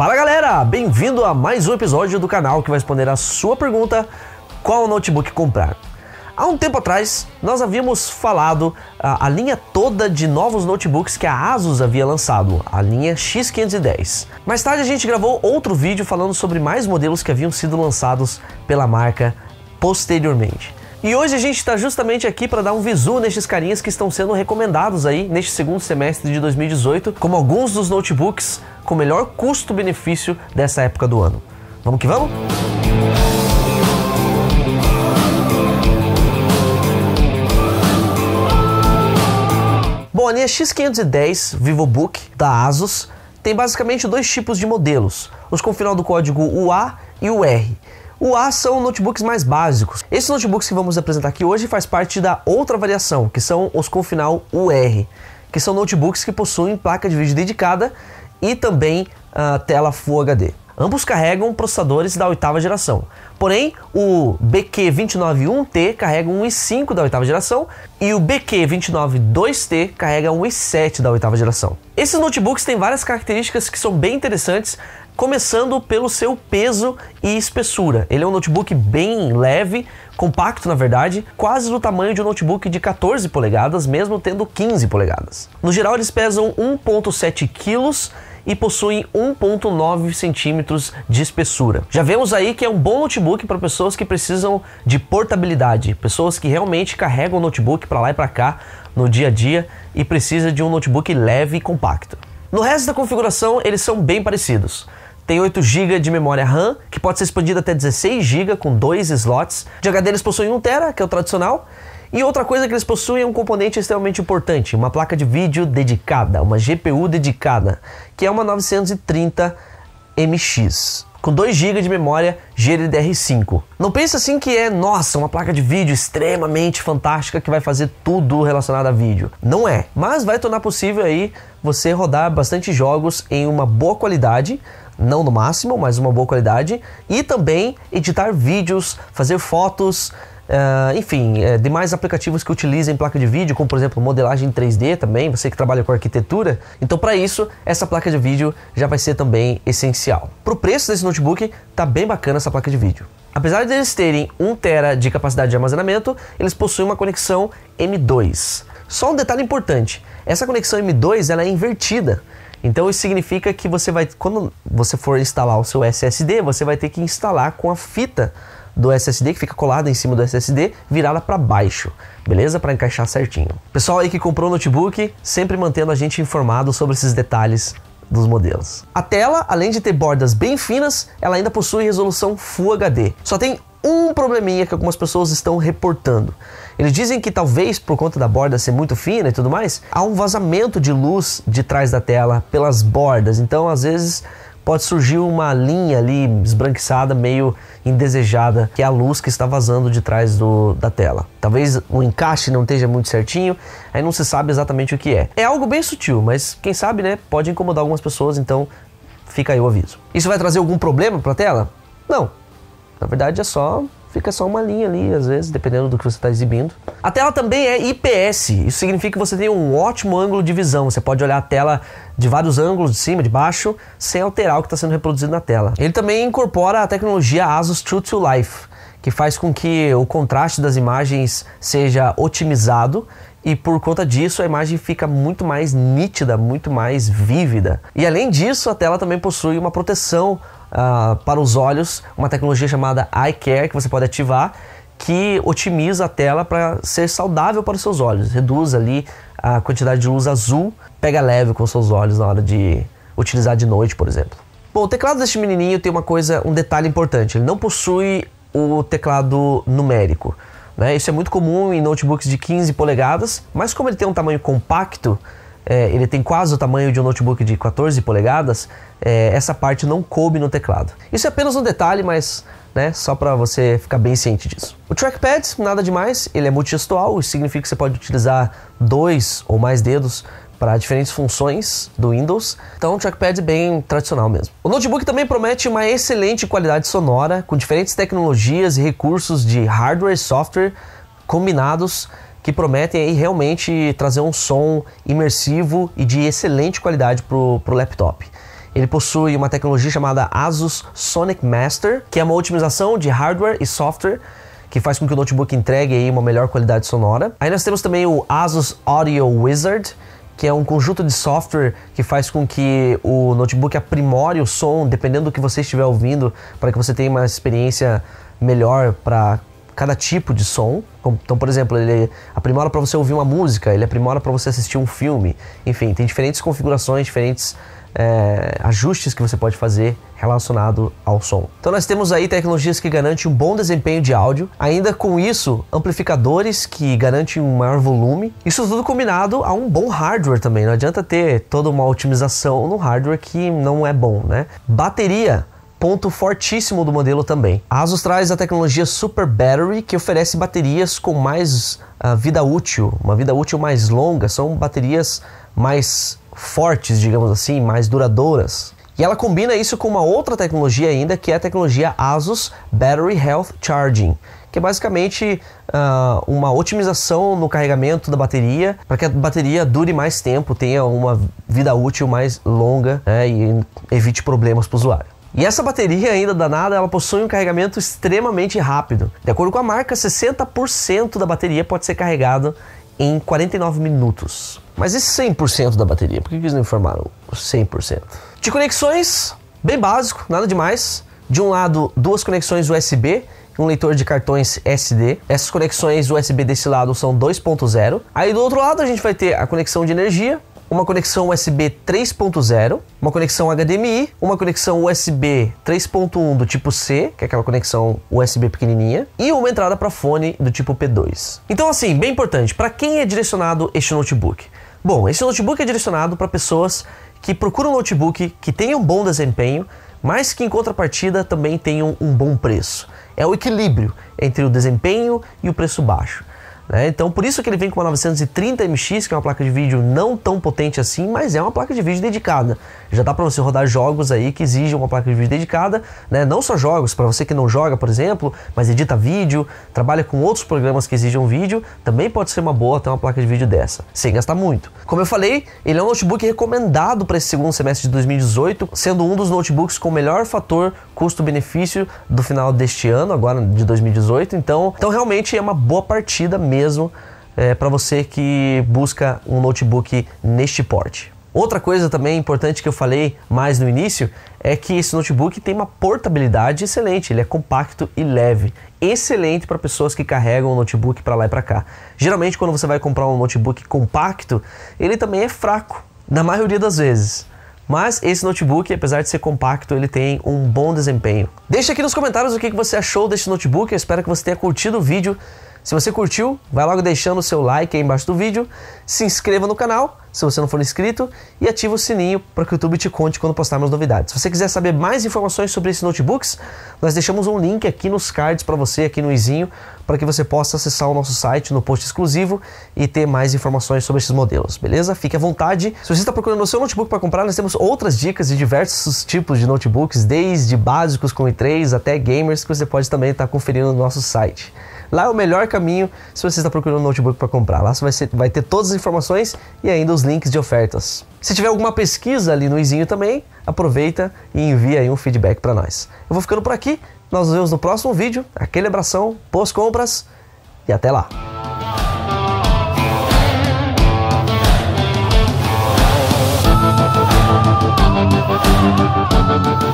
Fala galera, bem-vindo a mais um episódio do canal que vai responder a sua pergunta: qual notebook comprar? Há um tempo atrás, nós havíamos falado a, ah, a linha toda de novos notebooks que a Asus havia lançado, a linha X510. Mais tarde a gente gravou outro vídeo falando sobre mais modelos que haviam sido lançados pela marca posteriormente. E hoje a gente está justamente aqui para dar um visu nestes carinhas que estão sendo recomendados aí neste segundo semestre de 2018, como alguns dos notebooks com o melhor custo-benefício dessa época do ano. Vamos que vamos? Bom, a linha X510 VivoBook da ASUS tem basicamente dois tipos de modelos, os com final do código UA e UR. O A são notebooks mais básicos. Esses notebooks que vamos apresentar aqui hoje faz parte da outra variação, que são os com final UR, que são notebooks que possuem placa de vídeo dedicada e também a ah, tela Full HD. Ambos carregam processadores da oitava geração. Porém, o BQ291T carrega um i5 da oitava geração e o BQ292T carrega um i7 da oitava geração. Esses notebooks têm várias características que são bem interessantes, começando pelo seu peso e espessura. Ele é um notebook bem leve, compacto na verdade, quase do tamanho de um notebook de 14 polegadas, mesmo tendo 15 polegadas. No geral, eles pesam 1.7 quilos e possuem 1.9 centímetros de espessura. Já vemos aí que é um bom notebook para pessoas que precisam de portabilidade, pessoas que realmente carregam o notebook para lá e para cá no dia a dia e precisa de um notebook leve e compacto. No resto da configuração, eles são bem parecidos. Tem 8 GB de memória RAM, que pode ser expandida até 16 GB com dois slots. De HD eles possuem 1 TB, que é o tradicional, e outra coisa é que eles possuem é um componente extremamente importante, uma placa de vídeo dedicada, uma GPU dedicada, que é uma 930 MX, com 2 GB de memória GDDR5. Não pense assim que é, nossa, uma placa de vídeo extremamente fantástica que vai fazer tudo relacionado a vídeo. Não é, mas vai tornar possível aí você rodar bastante jogos em uma boa qualidade, não no máximo, mas uma boa qualidade, e também editar vídeos, fazer fotos, Uh, enfim, é, demais aplicativos que utilizem placa de vídeo, como por exemplo modelagem 3D também, você que trabalha com arquitetura. Então, para isso, essa placa de vídeo já vai ser também essencial. Para o preço desse notebook, tá bem bacana essa placa de vídeo. Apesar de eles terem 1 tera de capacidade de armazenamento, eles possuem uma conexão M2. Só um detalhe importante, essa conexão M2 ela é invertida. Então isso significa que você vai, quando você for instalar o seu SSD, você vai ter que instalar com a fita do SSD, que fica colada em cima do SSD, virada para baixo, beleza? Para encaixar certinho. Pessoal aí que comprou o notebook, sempre mantendo a gente informado sobre esses detalhes dos modelos. A tela, além de ter bordas bem finas, ela ainda possui resolução Full HD. Só tem um probleminha que algumas pessoas estão reportando. Eles dizem que talvez por conta da borda ser muito fina e tudo mais, há um vazamento de luz de trás da tela pelas bordas. Então, às vezes, pode surgir uma linha ali esbranquiçada, meio indesejada, que é a luz que está vazando de trás do, da tela. Talvez o encaixe não esteja muito certinho, aí não se sabe exatamente o que é. É algo bem sutil, mas quem sabe, né, pode incomodar algumas pessoas, então fica aí o aviso. Isso vai trazer algum problema para a tela? Não. Na verdade é só fica só uma linha ali, às vezes, dependendo do que você está exibindo. A tela também é IPS, isso significa que você tem um ótimo ângulo de visão. Você pode olhar a tela de vários ângulos, de cima, de baixo, sem alterar o que está sendo reproduzido na tela. Ele também incorpora a tecnologia ASUS True to Life, que faz com que o contraste das imagens seja otimizado e por conta disso a imagem fica muito mais nítida, muito mais vívida. E além disso, a tela também possui uma proteção uh, para os olhos, uma tecnologia chamada Eye Care que você pode ativar, que otimiza a tela para ser saudável para os seus olhos, reduz ali a quantidade de luz azul, pega leve com os seus olhos na hora de utilizar de noite, por exemplo. Bom, o teclado deste menininho tem uma coisa, um detalhe importante. Ele não possui o teclado numérico. Né? Isso é muito comum em notebooks de 15 polegadas, mas como ele tem um tamanho compacto, é, ele tem quase o tamanho de um notebook de 14 polegadas, é, essa parte não coube no teclado. Isso é apenas um detalhe, mas né, só para você ficar bem ciente disso. O trackpad, nada demais, ele é multigestual, isso significa que você pode utilizar dois ou mais dedos para diferentes funções do Windows. Então, um trackpad é bem tradicional mesmo. O notebook também promete uma excelente qualidade sonora, com diferentes tecnologias e recursos de hardware e software combinados que prometem aí realmente trazer um som imersivo e de excelente qualidade para o laptop. Ele possui uma tecnologia chamada Asus Sonic Master, que é uma otimização de hardware e software que faz com que o notebook entregue aí uma melhor qualidade sonora. Aí nós temos também o Asus Audio Wizard, que é um conjunto de software que faz com que o notebook aprimore o som, dependendo do que você estiver ouvindo, para que você tenha uma experiência melhor para cada tipo de som. Então, por exemplo, ele aprimora para você ouvir uma música, ele aprimora para você assistir um filme. Enfim, tem diferentes configurações, diferentes é, ajustes que você pode fazer relacionado ao som. Então nós temos aí tecnologias que garantem um bom desempenho de áudio, ainda com isso amplificadores que garantem um maior volume. Isso tudo combinado a um bom hardware também. Não adianta ter toda uma otimização no hardware que não é bom, né? Bateria ponto fortíssimo do modelo também. A ASUS traz a tecnologia Super Battery, que oferece baterias com mais uh, vida útil, uma vida útil mais longa, são baterias mais fortes, digamos assim, mais duradouras. E ela combina isso com uma outra tecnologia ainda, que é a tecnologia ASUS Battery Health Charging, que é basicamente uh, uma otimização no carregamento da bateria para que a bateria dure mais tempo, tenha uma vida útil mais longa né, e evite problemas para o usuário. E essa bateria ainda danada, ela possui um carregamento extremamente rápido. De acordo com a marca, 60% da bateria pode ser carregado em 49 minutos. Mas e 100% da bateria? Por que eles não informaram 100%? De conexões, bem básico, nada demais. De um lado, duas conexões USB um leitor de cartões SD. Essas conexões USB desse lado são 2.0. Aí do outro lado a gente vai ter a conexão de energia, uma conexão USB 3.0, uma conexão HDMI, uma conexão USB 3.1 do tipo C, que é aquela conexão USB pequenininha, e uma entrada para fone do tipo P2. Então assim, bem importante, para quem é direcionado este notebook? Bom, esse notebook é direcionado para pessoas que procura um notebook que tenha um bom desempenho, mas que em contrapartida também tenha um bom preço. É o equilíbrio entre o desempenho e o preço baixo. Né? Então, por isso que ele vem com uma 930MX, que é uma placa de vídeo não tão potente assim, mas é uma placa de vídeo dedicada. Já dá para você rodar jogos aí que exigem uma placa de vídeo dedicada, né? não só jogos, para você que não joga, por exemplo, mas edita vídeo, trabalha com outros programas que exigem vídeo, também pode ser uma boa ter uma placa de vídeo dessa, sem gastar muito. Como eu falei, ele é um notebook recomendado para esse segundo semestre de 2018, sendo um dos notebooks com melhor fator custo-benefício do final deste ano, agora de 2018. Então, então realmente é uma boa partida mesmo mesmo é, para você que busca um notebook neste porte. Outra coisa também importante que eu falei mais no início é que esse notebook tem uma portabilidade excelente, ele é compacto e leve, excelente para pessoas que carregam o notebook para lá e para cá. Geralmente quando você vai comprar um notebook compacto, ele também é fraco, na maioria das vezes. Mas esse notebook, apesar de ser compacto, ele tem um bom desempenho. Deixa aqui nos comentários o que você achou desse notebook, eu espero que você tenha curtido o vídeo. Se você curtiu, vai logo deixando o seu like aí embaixo do vídeo, se inscreva no canal se você não for inscrito e ative o sininho para que o YouTube te conte quando postarmos novidades. Se você quiser saber mais informações sobre esses notebooks, nós deixamos um link aqui nos cards para você, aqui no izinho, para que você possa acessar o nosso site no post exclusivo e ter mais informações sobre esses modelos, beleza? Fique à vontade. Se você está procurando o seu notebook para comprar, nós temos outras dicas de diversos tipos de notebooks, desde básicos com i3 até gamers, que você pode também estar tá conferindo no nosso site. Lá é o melhor caminho se você está procurando um notebook para comprar. Lá você vai, ser, vai, ter todas as informações e ainda os links de ofertas. Se tiver alguma pesquisa ali no Izinho também, aproveita e envia aí um feedback para nós. Eu vou ficando por aqui, nós nos vemos no próximo vídeo. Aquele abração, boas compras e até lá! Thank you.